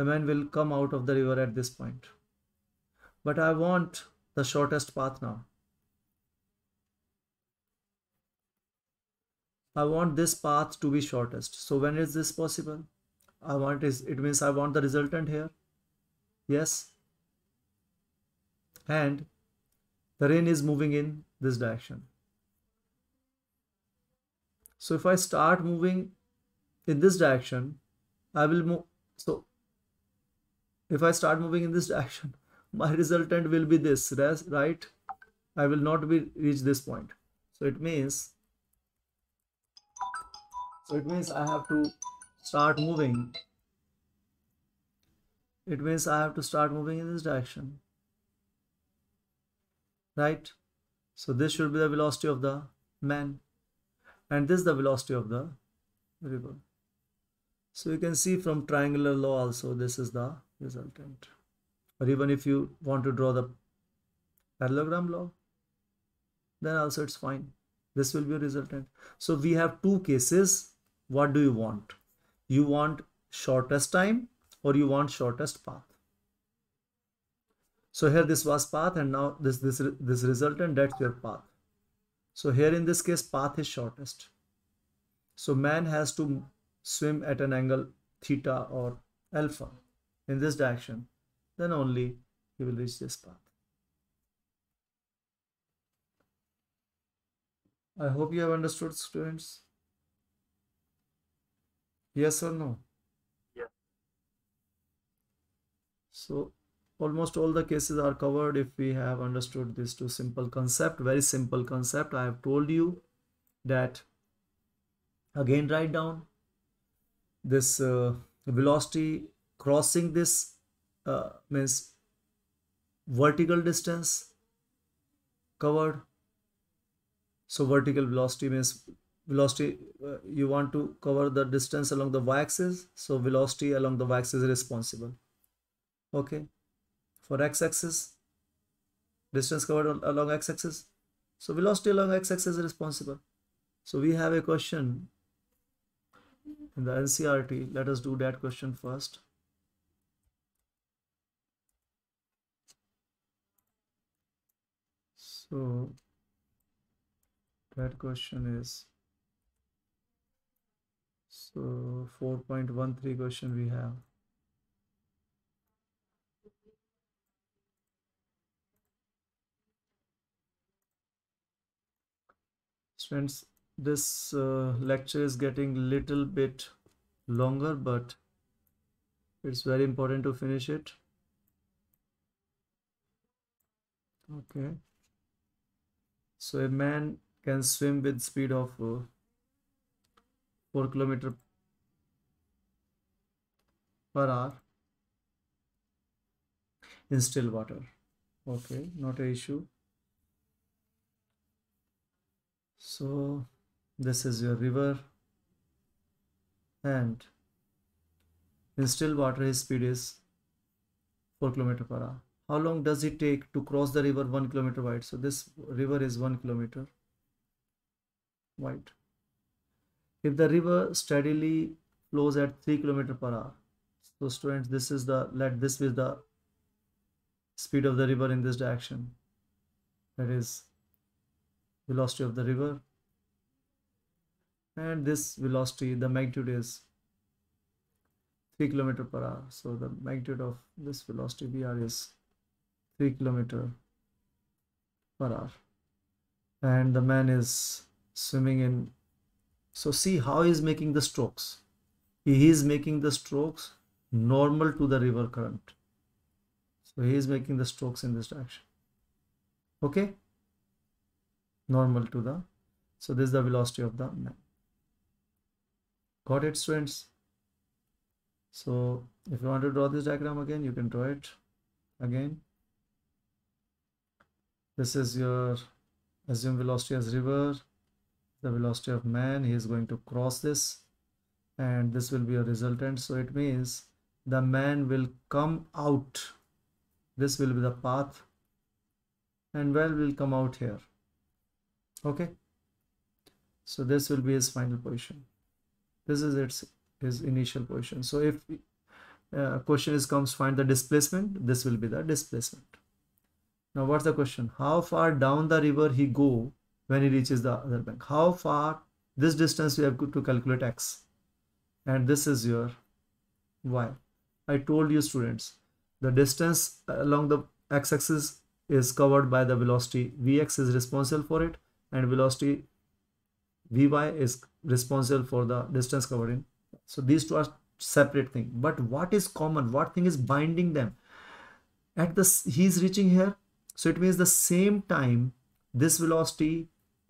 A: the man will come out of the river at this point but I want the shortest path now I want this path to be shortest so when is this possible I want is it means I want the resultant here yes and the rain is moving in this direction so if I start moving in this direction I will move so if I start moving in this direction my resultant will be this right I will not be reach this point so it means so it means I have to start moving it means I have to start moving in this direction right so this should be the velocity of the man and this is the velocity of the river so you can see from triangular law also this is the resultant or even if you want to draw the parallelogram law then also it's fine this will be a resultant so we have two cases what do you want you want shortest time or you want shortest path. So here this was path and now this, this, this resultant that's your path. So here in this case path is shortest. So man has to swim at an angle theta or alpha in this direction. Then only he will reach this path. I hope you have understood students. Yes or no? Yes. So almost all the cases are covered if we have understood this two simple concept, very simple concept. I have told you that again write down this uh, velocity crossing this uh, means vertical distance covered so vertical velocity means velocity uh, you want to cover the distance along the y-axis so velocity along the y-axis is responsible okay for x-axis distance covered along x-axis so velocity along x-axis is responsible so we have a question in the NCRT let us do that question first so that question is so 4.13 question we have. Friends, this uh, lecture is getting little bit longer, but it's very important to finish it. Okay. So a man can swim with speed of uh, 4 kilometer per hour in still water okay not an issue so this is your river and in still water his speed is 4 kilometer per hour how long does it take to cross the river 1 kilometer wide so this river is 1 kilometer wide if the river steadily flows at 3 km per hour so students this is the let this be the speed of the river in this direction that is velocity of the river and this velocity the magnitude is 3 km per hour so the magnitude of this velocity vr is 3 km per hour and the man is swimming in so see how he is making the strokes. He is making the strokes normal to the river current. So he is making the strokes in this direction. Okay. Normal to the. So this is the velocity of the man. Got it students? So if you want to draw this diagram again, you can draw it again. This is your assume velocity as river the velocity of man he is going to cross this and this will be a resultant so it means the man will come out this will be the path and well will come out here okay so this will be his final position this is its his initial position so if uh, question is comes find the displacement this will be the displacement now what's the question how far down the river he go when he reaches the other bank. How far? This distance you have to calculate x. And this is your y. I told you students, the distance along the x-axis is covered by the velocity. Vx is responsible for it and velocity Vy is responsible for the distance covered in. So these two are separate thing. But what is common? What thing is binding them? At this, he's reaching here. So it means the same time, this velocity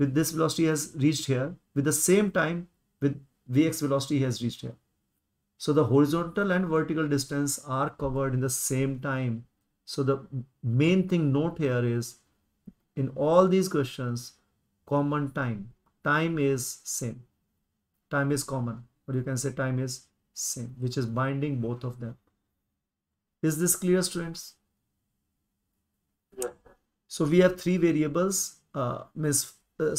A: with this velocity has reached here with the same time with vx velocity has reached here so the horizontal and vertical distance are covered in the same time so the main thing note here is in all these questions common time time is same time is common or you can say time is same which is binding both of them is this clear students yeah. so we have three variables uh, means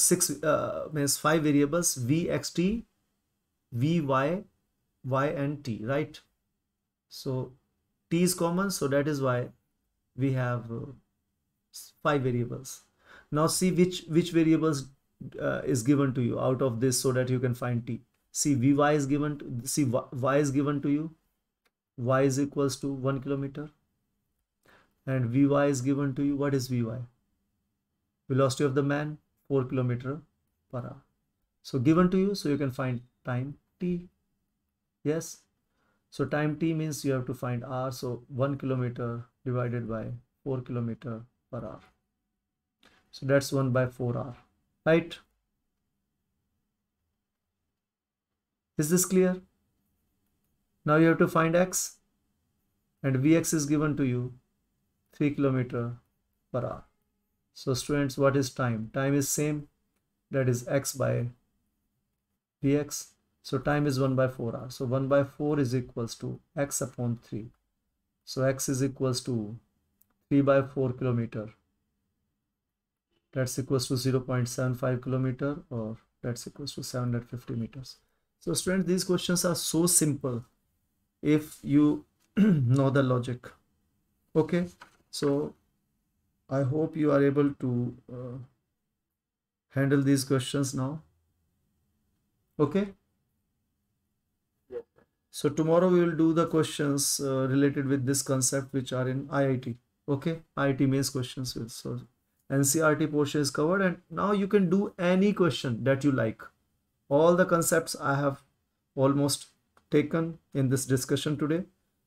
A: six uh, means five variables v x t v y y and t right so t is common so that is why we have uh, five variables now see which which variables uh, is given to you out of this so that you can find t see vy is given to, see y is given to you y is equals to 1 kilometer and vy is given to you what is vy velocity of the man 4 kilometer per hour so given to you so you can find time t yes so time t means you have to find r so 1 kilometer divided by 4 kilometer per hour so that's 1 by 4 r right is this clear now you have to find x and vx is given to you 3 kilometer per hour so students, what is time? Time is same, that is x by dx. So time is 1 by 4 hours. So 1 by 4 is equals to x upon 3. So x is equals to 3 by 4 kilometer. That's equals to 0 0.75 kilometer or that's equals to 750 meters. So students, these questions are so simple if you know the logic. Okay, so I hope you are able to uh, handle these questions now. Okay. Yes, so tomorrow we will do the questions uh, related with this concept which are in IIT. Okay, IIT means questions. So NCRT portion is covered and now you can do any question that you like. All the concepts I have almost taken in this discussion today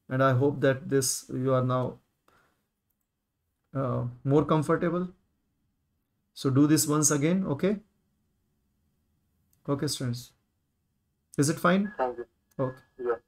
A: and I hope that this you are now uh, more comfortable. So do this once again, okay? Okay, students. Is it fine? Okay. Yeah.